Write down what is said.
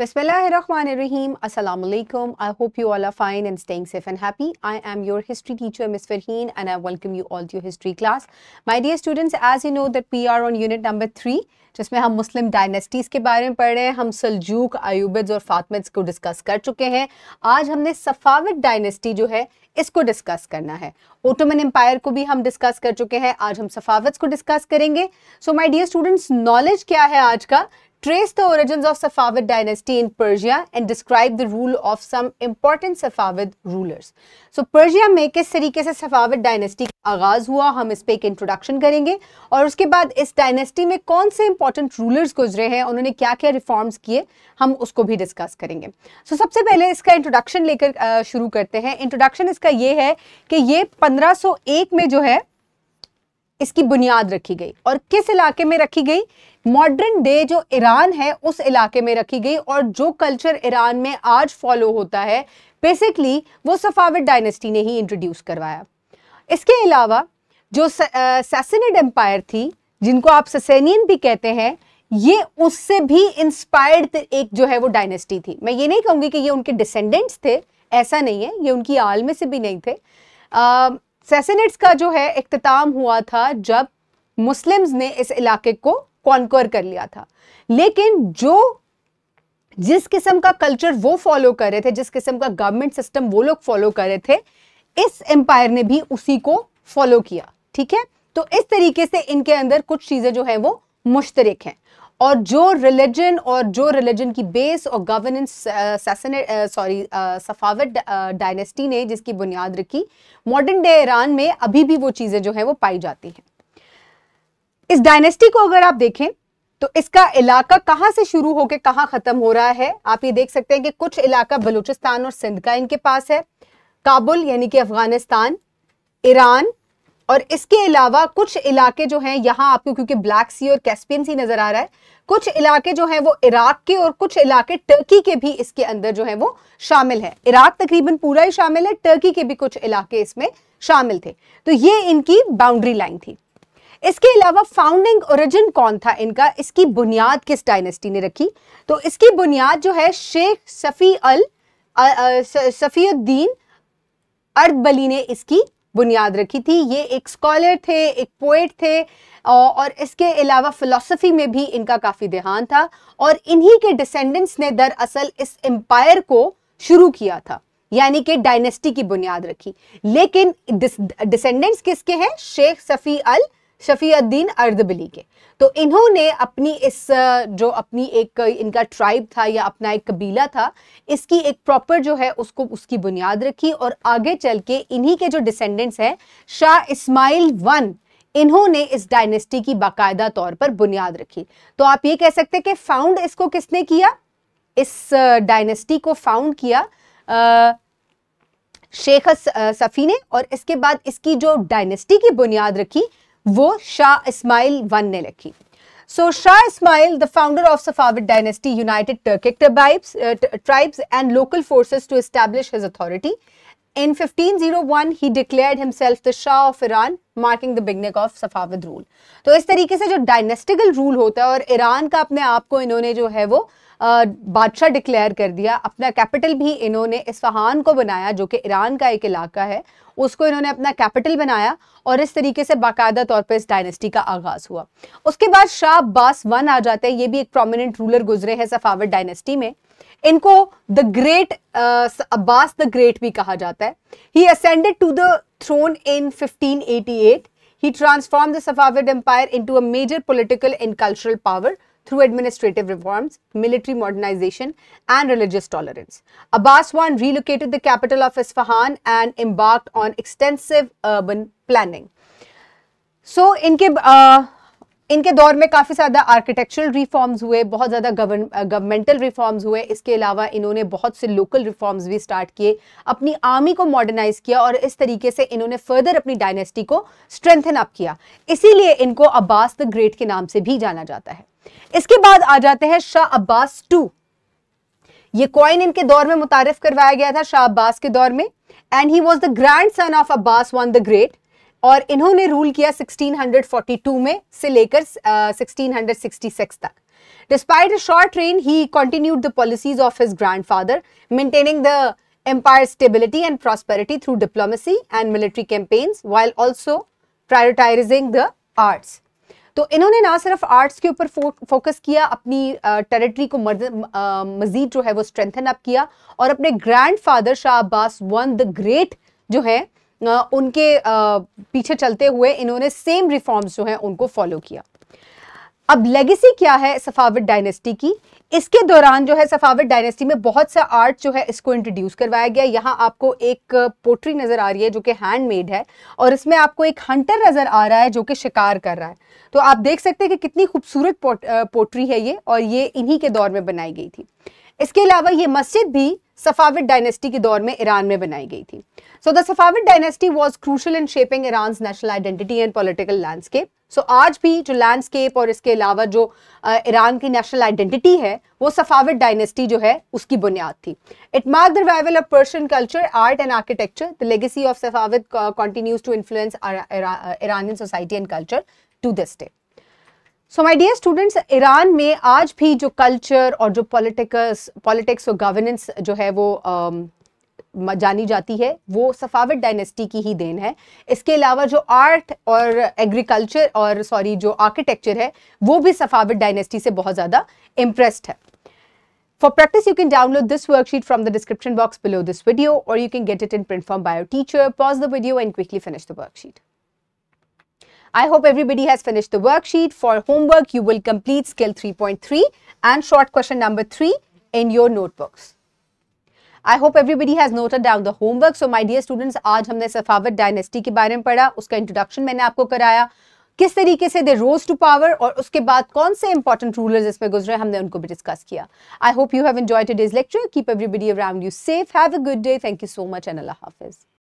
बसमीम असल I hope you all are fine and staying safe and happy I am your history teacher miss Farheen and I welcome you all your history class my dear students as you know that P R on unit number three जिसमें हम मुस्लिम dynasties के बारे में पढ़ रहे हैं हम सलजूक आयुबिज और फातमिज को डिस्कस कर चुके हैं आज हमने सफाविद डायनेस्टी जो है इसको डिस्कस करना है ओटोमन एम्पायर को भी हम डिस्कस कर चुके हैं आज हम सफावत को डिस्कस करेंगे so my dear students knowledge क्या है आज का trace the origins of Safavid dynasty in Persia and describe the rule of some important Safavid rulers. So Persia में किस तरीके से Safavid dynasty का आगाज हुआ हम इस पर एक इंट्रोडक्शन करेंगे और उसके बाद इस डायनेस्टी में कौन से इंपॉर्टेंट रूलर्स गुजरे हैं उन्होंने क्या क्या रिफॉर्म्स किए हम उसको भी डिस्कस करेंगे सो so, सबसे पहले इसका इंट्रोडक्शन लेकर शुरू करते हैं इंट्रोडक्शन इसका ये है कि ये 1501 में जो है इसकी बुनियाद रखी गई और किस इलाके में रखी गई मॉडर्न डे जो ईरान है उस इलाके में रखी गई और जो कल्चर ईरान में आज फॉलो होता है बेसिकली वो सफाविद डायनेस्टी ने ही इंट्रोड्यूस करवाया इसके अलावा जो सेसनेड एम्पायर थी जिनको आप ससेनियन भी कहते हैं ये उससे भी इंस्पायर्ड एक जो है वो डायनेस्टी थी मैं ये नहीं कहूँगी कि ये उनके डिसेंडेंट्स थे ऐसा नहीं है ये उनकी आल में से भी नहीं थे सेसेनेट्स का जो है इख्ताम हुआ था जब मुस्लिम्स ने इस इलाके को कॉन्कर कर लिया था लेकिन जो जिस किस्म का कल्चर वो फॉलो कर रहे थे जिस किस्म का गवर्नमेंट सिस्टम वो लोग फॉलो कर रहे थे इस एम्पायर ने भी उसी को फॉलो किया ठीक है तो इस तरीके से इनके अंदर कुछ चीज़ें जो है वो मुश्तरक हैं और जो रिलीजन और जो रिलीजन की बेस और गवर्नेंस सॉरी सफावत डायनेस्टी ने जिसकी बुनियाद रखी मॉडर्न डे ईरान में अभी भी वो चीज़ें जो हैं वो पाई जाती हैं इस डायनेस्टी को अगर आप देखें तो इसका इलाका कहाँ से शुरू होकर कहाँ ख़त्म हो रहा है आप ये देख सकते हैं कि कुछ इलाका बलूचिस्तान और सिंध का इनके पास है काबुल यानी कि अफगानिस्तान ईरान और इसके अलावा कुछ इलाके जो हैं यहाँ आपको क्योंकि ब्लैक सी और कैस्पियन सी नज़र आ रहा है कुछ इलाके जो हैं वो इराक के और कुछ इलाके टर्की के भी इसके अंदर जो है वो शामिल है इराक तकरीबन पूरा ही शामिल है टर्की के भी कुछ इलाके इसमें शामिल थे तो ये इनकी बाउंड्री लाइन थी इसके अलावा फाउंडिंग ओरिजिन कौन था इनका इसकी बुनियाद किस डायनेस्टी ने रखी तो इसकी बुनियाद जो है शेख सफ़ी अल सफ़ीुद्दीन अर्दबली ने इसकी बुनियाद रखी थी ये एक स्कॉलर थे एक पोइट थे और इसके अलावा फ़िलासफ़ी में भी इनका काफ़ी देहान था और इन्हीं के डिसेंडेंट्स ने दरअसल इस एम्पायर को शुरू किया था यानी कि डायनेस्टी की बुनियाद रखी लेकिन डिसेंडेंट्स किसके हैं शेख सफ़ी अल शफीउद्दीन अर्दबली के तो इन्होंने अपनी इस जो अपनी एक इनका ट्राइब था या अपना एक कबीला था इसकी एक प्रॉपर जो है उसको उसकी बुनियाद रखी और आगे चल के इन्हीं के जो डिसेंडेंट्स हैं शाह इस्माइल वन इन्होंने इस डायनेस्टी की बाकायदा तौर पर बुनियाद रखी तो आप ये कह सकते हैं कि फाउंड इसको किसने किया इस डायनेस्टी को फाउंड किया आ, शेख सफ़ी ने और इसके बाद इसकी जो डायनेस्टी की बुनियाद रखी वो शाह इस्माइल वन ने लिखी so Shah Ismail the founder of Safavid dynasty united Turkic tribes tribes and local forces to establish his authority in 1501 he declared himself the Shah of Iran marking the beginning of Safavid rule तो इस तरीके से जो डायनेस्टिकल rule होता है और Iran का अपने आप को इन्होंने जो है वो बादशाह डिक्लेयर कर दिया अपना कैपिटल भी इन्होंने इस्फहान को बनाया जो कि ईरान का एक इलाका है उसको इन्होंने अपना कैपिटल बनाया और इस तरीके से बाकायदा तौर पर इस डायनेस्टी का आगाज हुआ उसके बाद शाह अब्बास वन आ जाते हैं ये भी एक प्रोमिनेंट रूलर गुजरे हैं सफावत डायनेस्टी में इनको the great Abbas the great भी कहा जाता है he ascended to the throne in 1588 he transform the सफावत empire into a major political and cultural power through administrative reforms, military modernization, and religious tolerance. Abbas I relocated the capital of Isfahan and embarked on extensive urban planning. So, इनके uh, इनके दौर में काफ़ी ज़्यादा architectural reforms हुए बहुत ज़्यादा governmental reforms हुए इसके अलावा इन्होंने बहुत से लोकल रिफॉर्म्स भी स्टार्ट किए अपनी आर्मी को मॉडर्नाइज किया और इस तरीके से इन्होंने फर्दर अपनी डायनेस्टी को स्ट्रेंथन अप किया इसीलिए इनको अब्बास द ग्रेट के नाम से भी जाना जाता है इसके बाद आ जाते हैं शाह अब्बास टू ये कॉइन इनके दौर में मुतारफ करवाया गया था शाह अब्बास के दौर में and he was the grandson of Abbas one the great और इन्होंने रूल किया 1642 में से लेकर uh, 1666 तक despite a short reign he continued the policies of his grandfather maintaining the empire stability and prosperity through diplomacy and military campaigns while also prioritising the arts तो इन्होंने ना सिर्फ आर्ट्स के ऊपर फो, फोकस किया अपनी टेरिटरी को मजीद जो है वो स्ट्रेंथन अप किया और अपने grandfather Shah Abbas one the great जो है उनके पीछे चलते हुए इन्होंने सेम रिफॉर्म्स जो हैं उनको फॉलो किया अब लेगेसी क्या है सफाविद डायनेस्टी की इसके दौरान जो है सफावत डायनेस्टी में बहुत सा आर्ट जो है इसको इंट्रोड्यूस करवाया गया यहाँ आपको एक पोट्री नज़र आ रही है जो कि हैंडमेड है और इसमें आपको एक हंटर नज़र आ रहा है जो कि शिकार कर रहा है तो आप देख सकते हैं कि कितनी खूबसूरत पोट्री है ये और ये इन्हीं के दौर में बनाई गई थी इसके अलावा ये मस्जिद भी सफाविद डायनेस्टी के दौर में ईरान में बनाई गई थी so the Safavid dynasty was crucial in shaping Iran national identity and political landscape so आज भी जो लैंडस्केप और इसके अलावा जो ईरान की नेशनल आइडेंटिटी है वो सफाविद डायनेस्टी जो है उसकी बुनियाद थी it mark the revival of Persian culture art and architecture the legacy of Safavid continues to influence Iranian society and culture to this day so my dear students Iran में आज भी जो culture और जो पॉलिटिक्स पॉलिटिक्स और governance जो है वो um, जानी जाती है वो सफावत डायनेस्टी की ही देन है इसके अलावा जो आर्ट और एग्रीकल्चर और सॉरी जो आर्किटेक्चर है वो भी सफावत डायनेस्टी से बहुत ज़्यादा इम्प्रेस्ड है For practice, you can download this worksheet from the description box below this video or you can get it in print form by your teacher. Pause the video and quickly finish the worksheet. I hope everybody has finished the worksheet. For homework, you will complete skill 3.3 and short question number 3 in your notebooks. I hope everybody has noted down the homework so my dear students आज हमने सफावत dynasty के बारे में पढ़ा उसका introduction मैंने आपको कराया किस तरीके से दे रोज टू पावर और उसके बाद कौन से इंपॉर्टेंट रूलर्स इस पर गुजरे हमने उनको भी डिस्कस किया I hope you have enjoyed today's lecture keep everybody around you safe have a good day thank you so much and अल्लाह हाफिज़